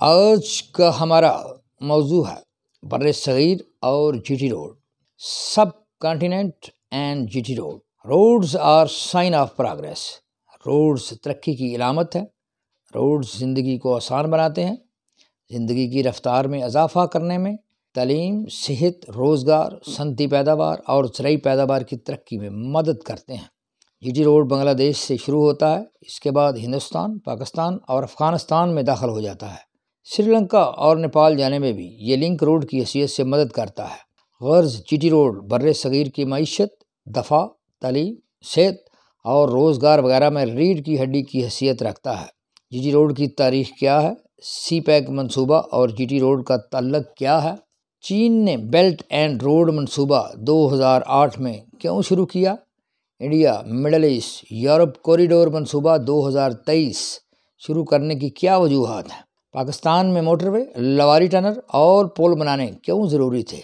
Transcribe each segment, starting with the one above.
आज का हमारा मौजू है बर सग़ीर और G T road subcontinent and G T road roads are sign of progress roads तरक्की की इलामत है रोड्स ज़िंदगी को आसान बनाते हैं ज़िंदगी की रफ्तार में इजाफा करने में तलीम सेहत रोज़गार सनती पैदावार और जरिए पैदावार की तरक्की में मदद करते हैं जी टी रोड बांग्लादेश से शुरू होता है इसके बाद हिंदुस्तान पाकिस्तान और अफ़गानिस्तान में दाखिल हो जाता है श्रीलंका और नेपाल जाने में भी ये लिंक रोड की हैसियत से मदद करता है गर्ज चिटी रोड बर सग़ीर की मीशत दफ़ा तलीम सेहत और रोज़गार वगैरह में रीढ़ की हड्डी की हैसियत रखता है जीटी रोड की तारीख क्या है सी पैक मनसूबा और जीटी रोड का तल्लक क्या है चीन ने बेल्ट एंड रोड मनसूबा 2008 में क्यों शुरू किया India Middle East Europe corridor मनसूबा 2023 शुरू करने की क्या वजूहत हैं पाकिस्तान में मोटरवे लवारी टनर और पोल बनाने क्यों ज़रूरी थे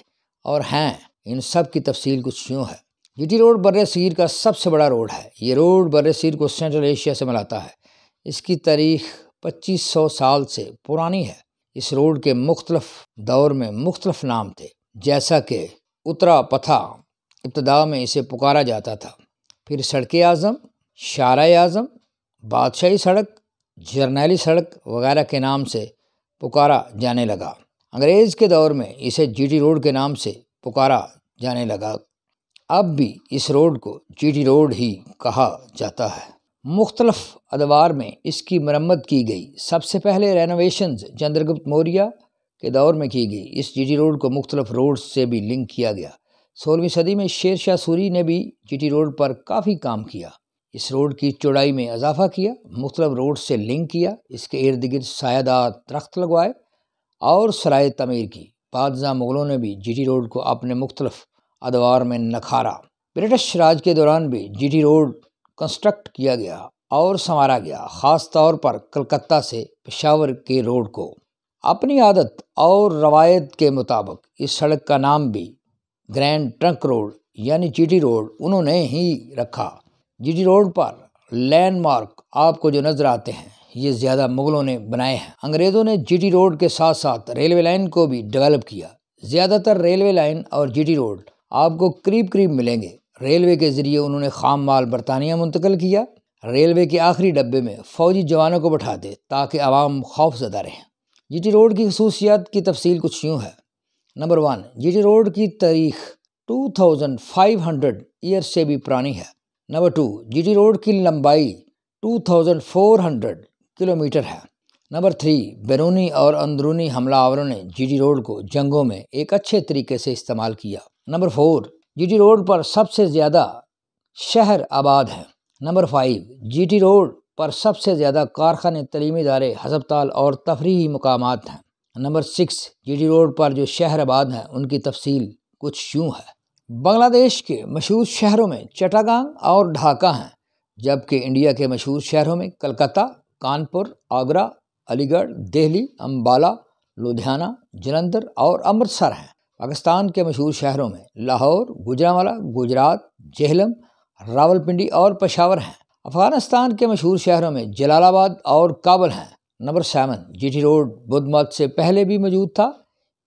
और हैं हाँ, इन सब की तफसील कुछ यूँ है जीटी रोड बर सीर का सबसे बड़ा रोड है ये रोड बर सीर को सेंट्रल एशिया से मिलाता है इसकी तारीख 2500 साल से पुरानी है इस रोड के मुख्तलफ दौर में मुख्तलफ नाम थे जैसा कि उतरा पथा इब्तदा में इसे पुकारा जाता था फिर सड़क आज़म शार आज़म बादशाही सड़क जर्नैली सड़क वगैरह के नाम से पुकारा जाने लगा अंग्रेज़ के दौर में इसे जीटी रोड के नाम से पुकारा जाने लगा अब भी इस रोड को जीटी रोड ही कहा जाता है मुख्तलफ़ अदवार में इसकी मरम्मत की गई सबसे पहले रेनोवेशन चंद्रगुप्त मौर्य के दौर में की गई इस जीटी रोड को मुख्तलफ रोड से भी लिंक किया गया सोलहवीं सदी में शेर शाह सूरी ने भी जीटी रोड पर काफ़ी काम किया इस रोड की चौड़ाई में इजाफा किया मुख्तलब रोड से लिंक किया इसके इर्द गिर्द सायादार दरख्त लगवाए और सराय तमीर की बादशाह मुग़लों ने भी जी टी रोड को अपने मुख्तलफ अदवार में नखारा ब्रिटिश राज के दौरान भी जी टी रोड कंस्ट्रक्ट किया गया और संवारा गया ख़ास तौर पर कलकत्ता से पेशावर के रोड को अपनी आदत और रवायत के मुताबिक इस सड़क का नाम भी ग्रैंड ट्रंक रोड यानी जी टी रोड उन्होंने ही रखा जी रोड पर लैंडमार्क आपको जो नज़र आते हैं ये ज़्यादा मुग़लों ने बनाए हैं अंग्रेज़ों ने जीटी रोड के साथ साथ रेलवे लाइन को भी डेवलप किया ज़्यादातर रेलवे लाइन और जीटी रोड आपको करीब करीब मिलेंगे रेलवे के ज़रिए उन्होंने खाम माल बरतानिया मुंतकल किया रेलवे के आखिरी डब्बे में फ़ौजी जवानों को बैठाते ताकि आवाम खौफ ज़दा रहें जी टी रोड की खसूसियात की तफसील कुछ यूँ है number one G T road की तारीख 2500 ईयर से भी पुरानी है नंबर टू जीटी रोड की लंबाई 2400 किलोमीटर है नंबर थ्री बैरूनी और अंदरूनी हमलावरों ने जीटी रोड को जंगों में एक अच्छे तरीके से इस्तेमाल किया नंबर फोर जीटी रोड पर सबसे ज़्यादा शहर आबाद हैं नंबर फाइव जीटी रोड पर सबसे ज़्यादा कारखाने तलीमी इदारे हस्पताल और तफरी मकाम हैं नंबर सिक्स जीटी रोड पर जो शहर आबाद हैं उनकी तफसील कुछ यूँ है बांग्लादेश के मशहूर शहरों में चटागांग और ढाका हैं जबकि इंडिया के मशहूर शहरों में कलकत्ता कानपुर आगरा अलीगढ़ दिल्ली अम्बाला लुधियाना जलंधर और अमृतसर हैं पाकिस्तान के मशहूर शहरों में लाहौर गुजरावाला गुजरात जेहलम रावलपिंडी और पशावर हैं अफगानिस्तान के मशहूर शहरों में जलालाबाद और काबुल हैं number seven GT road Buddha मत से पहले भी मौजूद था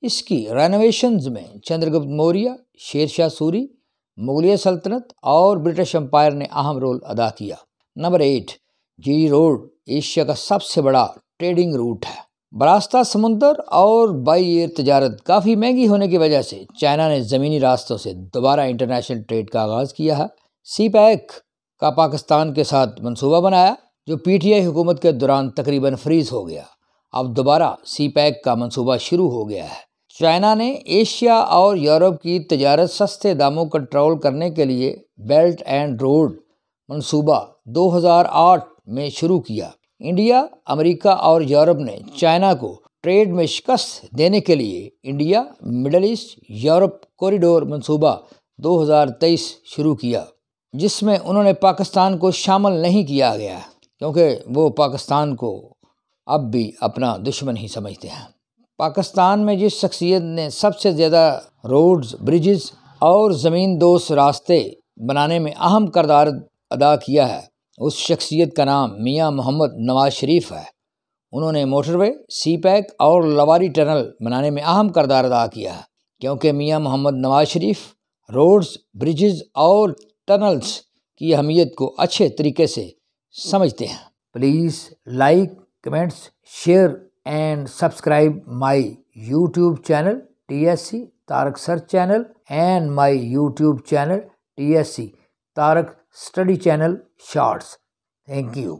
इसकी रेनोवेशन में चंद्रगुप्त मौर्य शेरशाह सूरी मुगलिया सल्तनत और ब्रिटिश एम्पायर ने अहम रोल अदा किया number eight G road Asia का सबसे बड़ा ट्रेडिंग रूट है बरास्ता समुंदर और बाई एयर तजारत काफ़ी महंगी होने की वजह से चाइना ने ज़मीनी रास्तों से दोबारा इंटरनेशनल ट्रेड का आगाज़ किया है सी पैक का पाकिस्तान के साथ मंसूबा बनाया जो पी टी आई हुकूमत के दौरान तकरीबन फ्रीज हो गया अब दोबारा सी पैक का मंसूबा शुरू हो गया है चाइना ने एशिया और यूरोप की तजारत सस्ते दामों कंट्रोल करने के लिए बेल्ट एंड रोड मंसूबा 2008 में शुरू किया इंडिया अमेरिका और यूरोप ने चाइना को ट्रेड में शिकस्त देने के लिए India Middle East Europe corridor मंसूबा 2023 शुरू किया जिसमें उन्होंने पाकिस्तान को शामिल नहीं किया गया क्योंकि वो पाकिस्तान को अब भी अपना दुश्मन ही समझते हैं पाकिस्तान में जिस शख्सियत ने सबसे ज़्यादा रोड्स ब्रिजेस और ज़मीन दोस्त रास्ते बनाने में अहम करदार अदा किया है उस शख्सियत का नाम मियाँ मोहम्मद नवाज शरीफ है उन्होंने मोटरवे सी पैक और लवारी टनल बनाने में अहम करदार अदा किया है क्योंकि मियाँ मोहम्मद नवाज शरीफ रोड्स ब्रिजेस और टनल्स की अहमियत को अच्छे तरीके से समझते हैं please like comments share and subscribe my YouTube channel TSC Tarak Sir channel and my YouTube channel TSC Tarak Study Channel Shorts. Thank you.